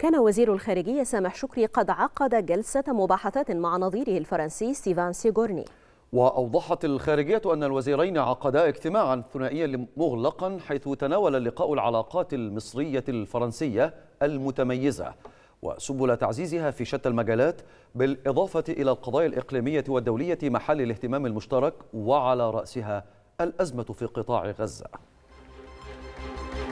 كان وزير الخارجية سامح شكري قد عقد جلسة مباحثات مع نظيره الفرنسي ستيفان سيغورني وأوضحت الخارجية أن الوزيرين عقدا اجتماعا ثنائيا مغلقا حيث تناول اللقاء العلاقات المصرية الفرنسية المتميزة وسبل تعزيزها في شتى المجالات بالإضافة إلى القضايا الإقليمية والدولية محل الاهتمام المشترك وعلى رأسها الأزمة في قطاع غزة